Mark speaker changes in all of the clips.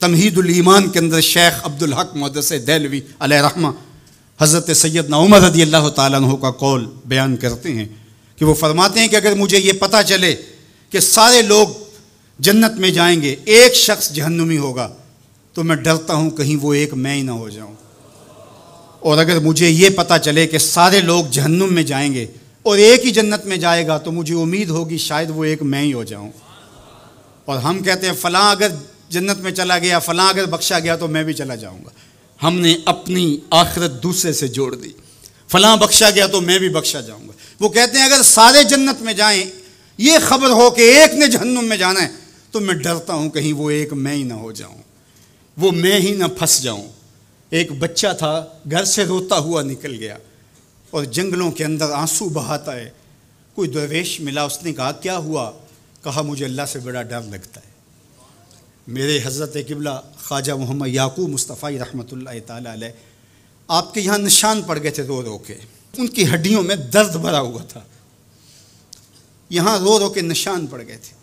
Speaker 1: तमहीदुल ईमान के अंदर शेख अब्दुल हक मदस दहलवी रहमा हज़रत सैद नमर रदी अल्लाह तु का कौल बयान करते हैं कि वो फरमाते हैं कि अगर मुझे ये पता चले कि सारे लोग जन्नत में जाएंगे एक शख्स जहन्नुमी होगा तो मैं डरता हूँ कहीं वो एक मैं ही ना हो जाऊँ और अगर मुझे ये पता चले कि सारे लोग जहन्नुम में जाएंगे और एक ही जन्नत में जाएगा तो मुझे उम्मीद होगी शायद वो एक मैं ही हो जाऊँ और हम कहते हैं फ़लाँ अगर जन्नत में चला गया फलां अगर बख्शा गया तो मैं भी चला जाऊँगा हमने अपनी आखिरत दूसरे से जोड़ दी फलां बख्शा गया तो मैं भी बख्शा जाऊँगा वो कहते हैं अगर सारे जन्नत में जाएं ये खबर हो कि एक ने जहन्नुम में जाना है तो मैं डरता हूँ कहीं वो एक मैं ही ना हो जाऊँ वो मैं ही ना फंस जाऊँ एक बच्चा था घर से रोता हुआ निकल गया और जंगलों के अंदर आंसू बहाता है कोई दरवेश मिला उसने कहा क्या हुआ कहा मुझे अल्लाह से बड़ा डर लगता है मेरे हज़रत किबला ख्वाजा मोहम्मद याकूब मुस्तफ़ी रहमत ताल आपके यहाँ निशान पड़ गए थे रो रो के उनकी हड्डियों में दर्द भरा हुआ था यहाँ रो रो के निशान पड़ गए थे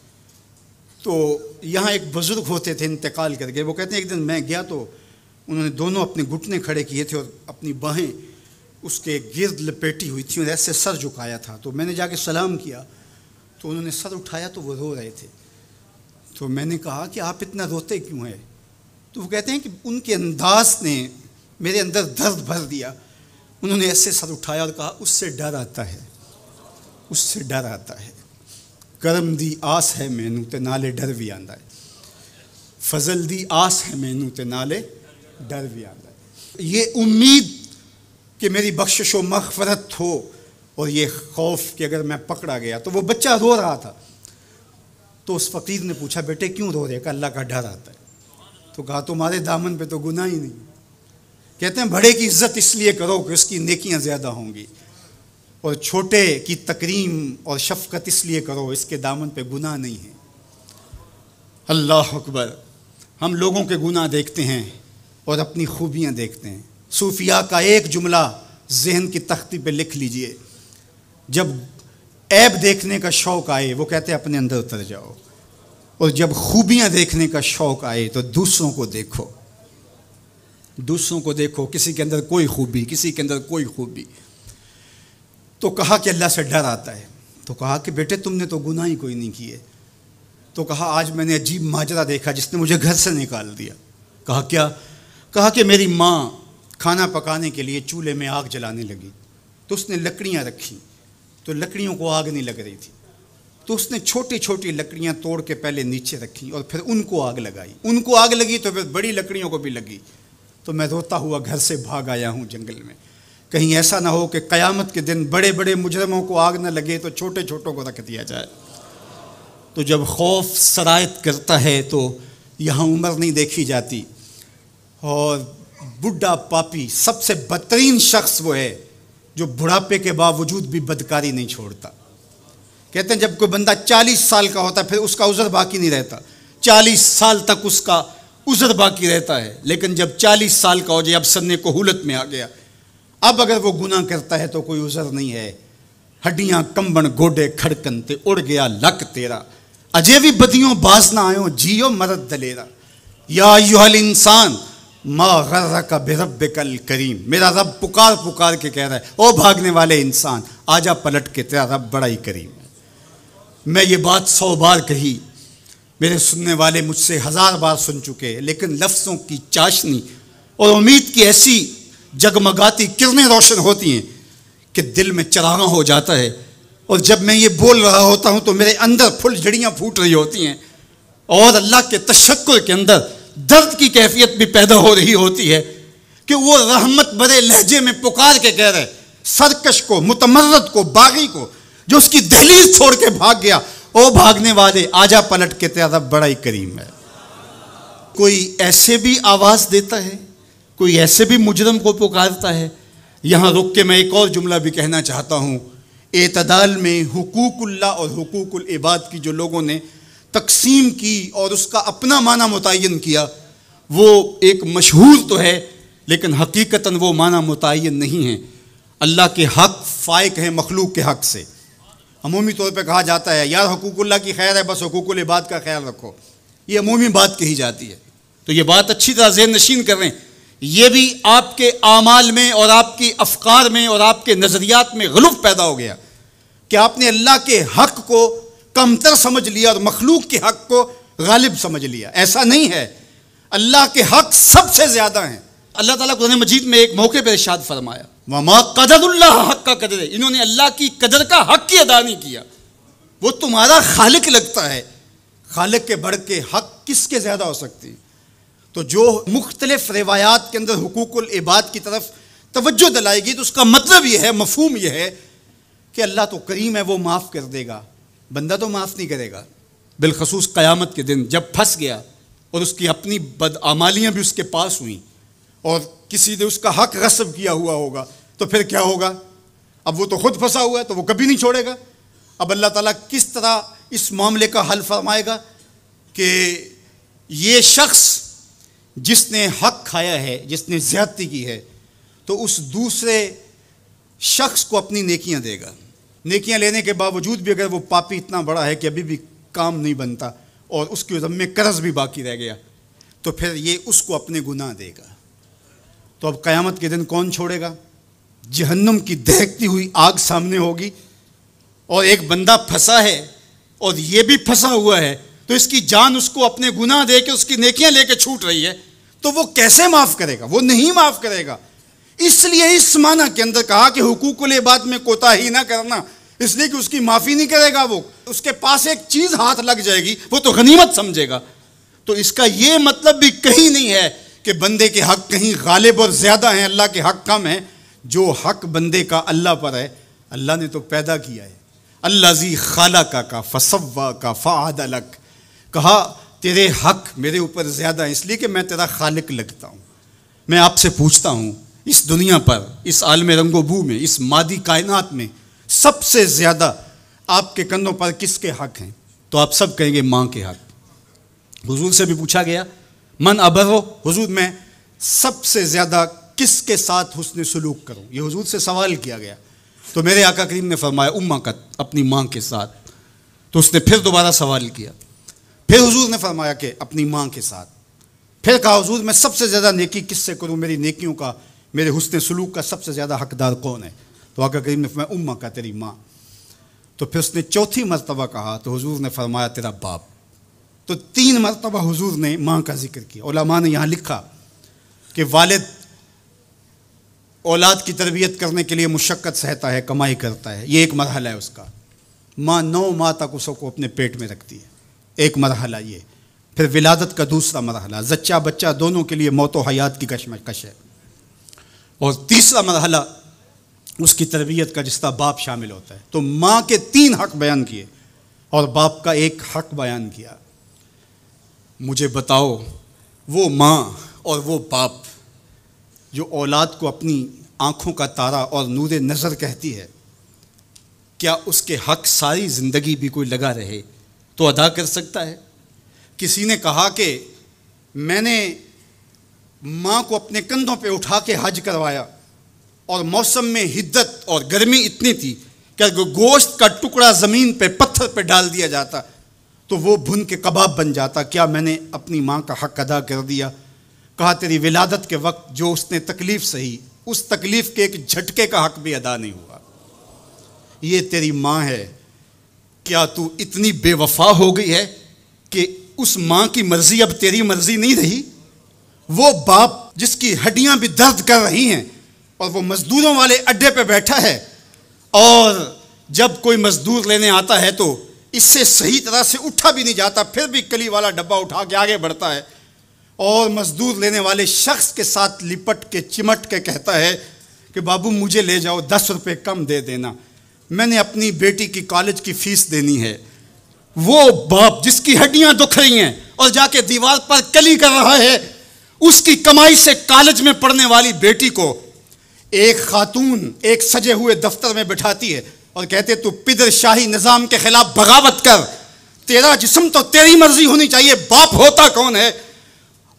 Speaker 1: तो यहाँ एक बुज़ुर्ग होते थे इंतकाल कर गए वो कहते हैं एक दिन मैं गया तो उन्होंने दोनों अपने घुटने खड़े किए थे और अपनी बाहें उसके गिर्द लपेटी हुई थी और ऐसे सर झुकाया था तो मैंने जाके सलाम किया तो उन्होंने सर उठाया तो वो रो रहे थे तो मैंने कहा कि आप इतना रोते क्यों हैं तो वो कहते हैं कि उनके अंदाज ने मेरे अंदर दर्द भर दिया उन्होंने ऐसे सर उठाया और कहा उससे डर आता है उससे डर आता है करम दी आस है मैनू तो नाले डर भी आंदा है फजल दी आस है मैनू तो नाले डर भी आंदा है ये उम्मीद कि मेरी बख्शिश व मगफरत हो और ये खौफ कि अगर मैं पकड़ा गया तो वो बच्चा रो रहा था तो उस फ़कीर ने पूछा बेटे क्यों रो रहे अल्लाह का डर आता है तो कहा तुम्हारे तो दामन पे तो गुना ही नहीं कहते हैं बड़े की इज्जत इसलिए करो कि उसकी नेकियां ज़्यादा होंगी और छोटे की तकरीम और शफकत इसलिए करो इसके दामन पे गुनाह नहीं है अल्लाह अकबर हम लोगों के गुनाह देखते हैं और अपनी खूबियाँ देखते हैं सूफिया का एक जुमला जहन की तख्ती पे लिख लीजिए जब ऐब देखने का शौक आए वो कहते हैं अपने अंदर उतर जाओ और जब खूबियां देखने का शौक आए तो दूसरों को देखो दूसरों को देखो किसी के अंदर कोई खूबी किसी के अंदर कोई खूबी तो कहा कि अल्लाह से डर आता है तो कहा कि बेटे तुमने तो गुनाह ही कोई नहीं किए तो कहा आज मैंने अजीब माजरा देखा जिसने मुझे घर से निकाल दिया कहा क्या कहा कि मेरी माँ खाना पकाने के लिए चूल्हे में आग जलाने लगी तो उसने लकड़ियाँ रखी तो लकड़ियों को आग नहीं लग रही थी तो उसने छोटी छोटी लकड़ियाँ तोड़ के पहले नीचे रखी और फिर उनको आग लगाई उनको आग लगी तो फिर बड़ी लकड़ियों को भी लगी तो मैं रोता हुआ घर से भाग आया हूँ जंगल में कहीं ऐसा ना हो कि क़यामत के दिन बड़े बड़े मुजरमों को आग न लगे तो छोटे छोटों को रख दिया जाए तो जब खौफ शरात करता है तो यहाँ उम्र नहीं देखी जाती और बुढ़ा पापी सबसे बदतरीन शख्स वो है जो बुढ़ापे के बावजूद भी बदकारी नहीं छोड़ता कहते हैं जब कोई बंदा चालीस साल का होता है फिर उसका उज़र बाकी नहीं रहता चालीस साल तक उसका उज़र बाकी रहता है लेकिन जब चालीस साल का हो जाए अब सन्ने कोहूलत में आ गया अब अगर वो गुना करता है तो कोई उज़र नहीं है हड्डियां कंबन गोडे खड़कन ते उड़ गया लक तेरा अजय भी बदियों बाज ना आयो जियो मदद दलेरा या यूहल इंसान माँ का बेरब कल करीम मेरा रब पुकार पुकार के कह रहा है ओ भागने वाले इंसान आजा पलट के तेरा रब बड़ा ही करीम है मैं ये बात सौ बार कही मेरे सुनने वाले मुझसे हज़ार बार सुन चुके हैं लेकिन लफ्ज़ों की चाशनी और उम्मीद की ऐसी जगमगाती किरणें रोशन होती हैं कि दिल में चरागा हो जाता है और जब मैं ये बोल रहा होता हूँ तो मेरे अंदर फुल जड़ियाँ फूट रही होती हैं और अल्लाह के तशक् के अंदर दर्द की कैफियत भी पैदा हो रही होती है कि वो रहमत बड़े लहजे में पुकार के कह रहे सरकश को मुतमरद को बागी को जो उसकी दहलीज छोड़ के भाग गया ओ भागने वाले आजा पलट के तेरा बड़ा ही करीम है कोई ऐसे भी आवाज़ देता है कोई ऐसे भी मुजरम को पुकारता है यहां रुक के मैं एक और जुमला भी कहना चाहता हूं एतदाल में हुकूकुल्ला और हुकूकुल इबाद की जो लोगों ने तकसीम की और उसका अपना माना मुतन किया वो एक मशहूर तो है लेकिन हकीकता वो माना मुतन नहीं है अल्लाह के हक फ़ायक हैं मखलूक के हक से अमूमी तौर पर कहा जाता है यार हकूकुल्ला की खैर है बस हकूकुल इबाद का ख्याल रखो ये अमूमी बात कही जाती है तो ये बात अच्छी तरह जेन नशीन कर रहे हैं ये भी आपके आमाल में और आपकी अफकार में और आपके नज़रियात में गलुफ पैदा हो गया कि आपने अल्लाह के हक को कमतर समझ लिया और मखलूक के हक को गालिब समझ लिया ऐसा नहीं है अल्लाह के हक सबसे ज़्यादा हैं अल्लाह ताला कुरान मजीद में एक मौके पर इशाद फरमाया वमा कदरुल्ला हक का कदर इन्होंने अल्लाह की कदर का हक ही अदा नहीं किया वो तुम्हारा खालिक लगता है खालिक के बढ़ के हक किसके ज़्यादा हो सकते हैं तो जो मुख्तलिफ रिवायात के अंदर हकूकुल इबाद की तरफ तवज्जो दिलाएगी तो उसका मतलब यह है मफहूम यह है कि अल्लाह तो करीम है वो माफ़ कर देगा बंदा तो माफ़ नहीं करेगा बिलखसूस क़यामत के दिन जब फंस गया और उसकी अपनी बदआमालियाँ भी उसके पास हुई और किसी ने उसका हक गसब किया हुआ होगा तो फिर क्या होगा अब वो तो खुद फंसा हुआ है तो वो कभी नहीं छोड़ेगा अब अल्लाह ताला किस तरह इस मामले का हल फरमाएगा कि ये शख्स जिसने हक खाया है जिसने ज़्यादती की है तो उस दूसरे शख्स को अपनी नेकियां देगा नेकियां लेने के बावजूद भी अगर वो पापी इतना बड़ा है कि अभी भी काम नहीं बनता और उसके ज़म्मे कर्ज भी बाकी रह गया तो फिर ये उसको अपने गुनाह देगा तो अब क़यामत के दिन कौन छोड़ेगा जहन्नुम की दहकती हुई आग सामने होगी और एक बंदा फंसा है और ये भी फंसा हुआ है तो इसकी जान उसको अपने गुनाह दे के उसकी नेकियां लेके छूट रही है तो वो कैसे माफ़ करेगा वो नहीं माफ़ करेगा इसलिए इस माना के अंदर कहा कि हुकूक बात में कोताही ना करना इसलिए कि उसकी माफ़ी नहीं करेगा वो उसके पास एक चीज़ हाथ लग जाएगी वो तो गनीमत समझेगा तो इसका ये मतलब भी कहीं नहीं है कि बंदे के हक कहीं गालिब और ज़्यादा हैं अल्लाह के हक कम हैं जो हक बंदे का अल्लाह पर है अल्लाह ने तो पैदा किया है अल्लाह जी खाला का का फसवा का फ़ाद अलक कहा तेरे हक मेरे ऊपर ज़्यादा है इसलिए कि मैं तेरा खालिक लगता हूँ मैं आपसे पूछता हूँ इस दुनिया पर इस आलम रंगोबू में इस मादी कायनात में सबसे ज़्यादा आपके कंधों पर किसके हक हैं तो आप सब कहेंगे मां के हक हुजूर से भी पूछा गया मन अबर हो हुजूर मैं सबसे ज़्यादा किसके साथ हुसन सलूक करूं ये हुजूर से सवाल किया गया तो मेरे आका करीम ने फरमाया उम्मा का अपनी माँ के साथ तो उसने फिर दोबारा सवाल किया फिर हुजूर ने फरमाया कि अपनी माँ के साथ फिर कहा हुजूर मैं सबसे ज़्यादा नेकी किससे करूं मेरी नेकियों का मेरे हुसन सलूक का सबसे ज़्यादा हकदार कौन है तो आका करीम ने फरमाया उम्मा का तेरी माँ तो फिर उसने चौथी मरतबा कहा तो हुजूर ने फरमाया तेरा बाप तो तीन मरतबा हुजूर ने माँ का जिक्र किया माँ ने यहाँ लिखा कि वालद औलाद की तरबियत करने के लिए मुशक्क़त सहता है कमाई करता है ये एक मरहला है उसका माँ नौ माह तक उसको अपने पेट में रखती है एक मरहला ये फिर विलादत का दूसरा मरहला जच्चा बच्चा दोनों के लिए मौत व हयात की कशमकश है और तीसरा मरहला उसकी तरबियत का जिसका बाप शामिल होता है तो माँ के तीन हक बयान किए और बाप का एक हक बयान किया मुझे बताओ वो माँ और वो बाप जो औलाद को अपनी आँखों का तारा और नूर नज़र कहती है क्या उसके हक सारी ज़िंदगी भी कोई लगा रहे तो अदा कर सकता है किसी ने कहा कि मैंने माँ को अपने कंधों पे उठा के हज करवाया और मौसम में हिद्दत और गर्मी इतनी थी कि अगर गोश्त का टुकड़ा ज़मीन पे पत्थर पे डाल दिया जाता तो वो भुन के कबाब बन जाता क्या मैंने अपनी माँ का हक अदा कर दिया कहा तेरी विलादत के वक्त जो उसने तकलीफ़ सही उस तकलीफ़ के एक झटके का हक भी अदा नहीं हुआ ये तेरी माँ है क्या तू इतनी बेवफा हो गई है कि उस माँ की मर्ज़ी अब तेरी मर्ज़ी नहीं रही वो बाप जिसकी हड्डियां भी दर्द कर रही हैं और वो मज़दूरों वाले अड्डे पे बैठा है और जब कोई मज़दूर लेने आता है तो इससे सही तरह से उठा भी नहीं जाता फिर भी कली वाला डब्बा उठा के आगे बढ़ता है और मज़दूर लेने वाले शख्स के साथ लिपट के चिमट के कहता है कि बाबू मुझे ले जाओ दस रुपये कम दे देना मैंने अपनी बेटी की कॉलेज की फ़ीस देनी है वो बाप जिसकी हड्डियां दुख रही हैं और जाके दीवार पर कली कर रहा है उसकी कमाई से कॉलेज में पढ़ने वाली बेटी को एक खातून एक सजे हुए दफ्तर में बिठाती है और कहते तू पिदर शाही निज़ाम के खिलाफ बगावत कर तेरा जिसम तो तेरी मर्जी होनी चाहिए बाप होता कौन है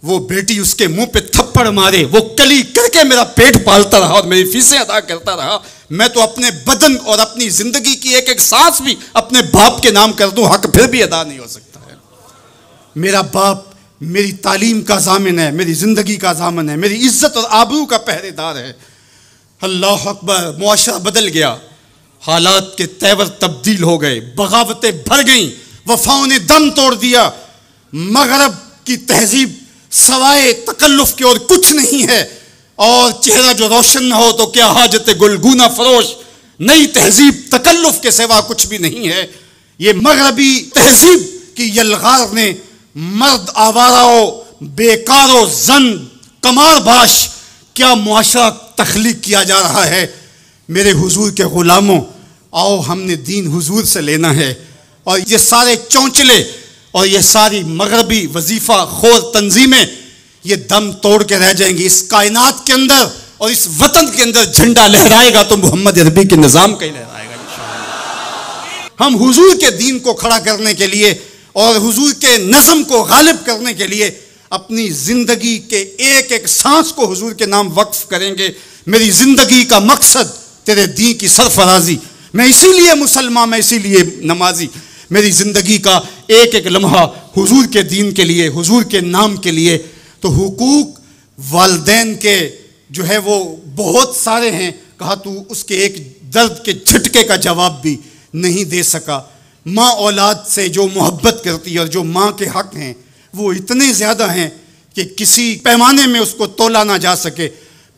Speaker 1: वो बेटी उसके मुंह पे थप्पड़ मारे वो कली करके मेरा पेट पालता रहा और मेरी फीसें अदा करता रहा मैं तो अपने बदन और अपनी जिंदगी की एक एक सांस भी अपने बाप के नाम कर दूं हक फिर भी अदा नहीं हो सकता है मेरा बाप मेरी तालीम का जामिन है मेरी जिंदगी का जामन है मेरी इज्जत और आबरू का पहरेदार है अल्लाह अकबर मुआशरा बदल गया हालात के तेवर तब्दील हो गए बगावतें भर गईं वफाओं ने दम तोड़ दिया मगरब की तहजीब सवाए तकल्लुफ के और कुछ नहीं है और चेहरा जो रोशन ना हो तो क्या हाजत गुलगुना फरोश नई तहजीब तकल्लुफ के सिवा कुछ भी नहीं है ये मगरबी तहजीब की यलगार ने मर्द आवारा बेकारो जन कमार भाष क्या मुआशरा तख्लीक किया जा रहा है मेरे हुजूर के ग़ुलामों आओ हमने दीन हुजूर से लेना है और ये सारे चौंचले और ये सारी मगरबी वजीफ़ा खोर तंजीमें ये दम तोड़ के रह जाएंगी इस कायनात के अंदर और इस वतन के अंदर झंडा लहराएगा तो मोहम्मद अरबी के निज़ाम का ही लहराएगा हम हुजूर के दीन को खड़ा करने के लिए और हुजूर के नज़म को गालिब करने के लिए अपनी ज़िंदगी के एक एक सांस को हुजूर के नाम वक्फ करेंगे मेरी ज़िंदगी का मकसद तेरे दी की सरफराजी मैं इसीलिए मुसलमान मैं इसीलिए नमाजी मेरी ज़िंदगी का एक एक लम्हा हुजूर के दीन के लिए हुजूर के नाम के लिए तो हुकूक वालदेन के जो है वो बहुत सारे हैं कहा तू उसके एक दर्द के झटके का जवाब भी नहीं दे सका माँ औलाद से जो मोहब्बत करती है और जो माँ के हक हैं वो इतने ज़्यादा हैं कि किसी पैमाने में उसको तोला ना जा सके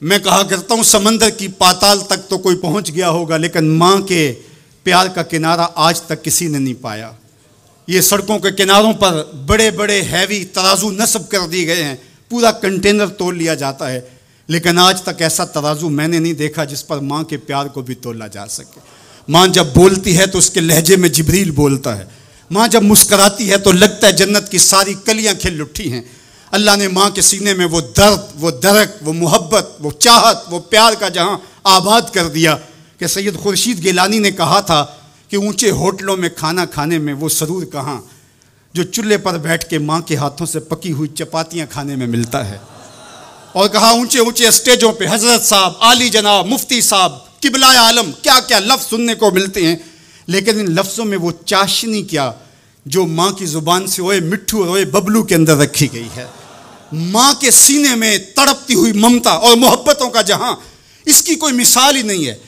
Speaker 1: मैं कहा करता हूँ समंदर की पाताल तक तो कोई पहुँच गया होगा लेकिन माँ के प्यार का किनारा आज तक किसी ने नहीं पाया ये सड़कों के किनारों पर बड़े बड़े हैवी तराजू नस्ब कर दिए गए हैं पूरा कंटेनर तोल लिया जाता है लेकिन आज तक ऐसा तराजू मैंने नहीं देखा जिस पर माँ के प्यार को भी तोला जा सके माँ जब बोलती है तो उसके लहजे में जबरील बोलता है माँ जब मुस्कराती है तो लगता है जन्नत की सारी कलियाँ खिल उठी हैं अल्लाह ने माँ के सीने में वो दर्द वो दरक वो मोहब्बत वो चाहत वो प्यार का जहाँ आबाद कर दिया कि सैयद खुर्शीद गिलानी ने कहा था कि ऊंचे होटलों में खाना खाने में वो सरूर कहाँ जो चूल्हे पर बैठ के माँ के हाथों से पकी हुई चपातियाँ खाने में मिलता है और कहा ऊंचे ऊंचे स्टेजों पे हजरत साहब आली जनाब मुफ्ती साहब किबला आलम क्या क्या लफ्ज़ सुनने को मिलते हैं लेकिन इन लफ्ज़ों में वो चाशनी क्या जो माँ की ज़ुबान से ओए मिट्ठू और ओए बबलू के अंदर रखी गई है माँ के सीने में तड़पती हुई ममता और मोहब्बतों का जहाँ इसकी कोई मिसाल ही नहीं है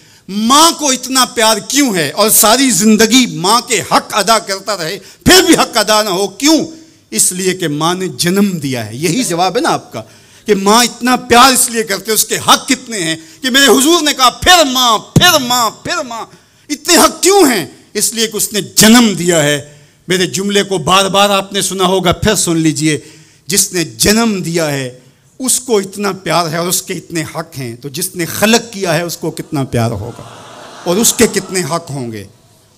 Speaker 1: माँ को इतना प्यार क्यों है और सारी ज़िंदगी माँ के हक अदा करता रहे फिर भी हक अदा ना हो क्यों इसलिए कि माँ ने जन्म दिया है यही जवाब है ना आपका कि माँ इतना प्यार इसलिए करते उसके हक कितने हैं कि मेरे हुजूर ने कहा फिर माँ फिर माँ फिर माँ इतने हक क्यों हैं इसलिए कि उसने जन्म दिया है मेरे जुमले को बार बार आपने सुना होगा फिर सुन लीजिए जिसने जन्म दिया है उसको इतना प्यार है और उसके इतने हक हैं तो जिसने खलक किया है उसको कितना प्यार होगा और उसके कितने हक होंगे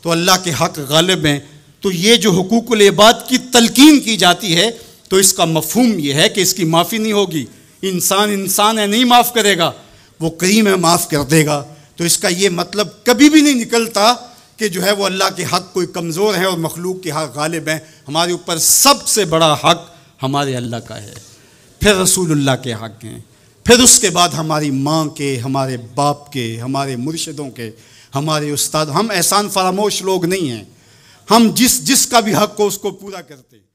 Speaker 1: तो अल्लाह के हक गालिब हैं तो ये जो हकूक़ुल इबाद की तलकीन की जाती है तो इसका मफहम यह है कि इसकी माफ़ी नहीं होगी इंसान इंसान है नहीं माफ़ करेगा वो करीम है माफ़ कर देगा तो इसका ये मतलब कभी भी नहीं निकलता कि जो है वो अल्लाह के हक कोई कमज़ोर है और मखलूक के हक गालिब हैं हमारे ऊपर सबसे बड़ा हक हमारे अल्लाह का है फिर रसूलुल्लाह के हक हैं फिर उसके बाद हमारी माँ के हमारे बाप के हमारे मुर्शदों के हमारे उस्ताद हम एहसान फरामोश लोग नहीं हैं हम जिस जिसका भी हक हो उसको पूरा करते हैं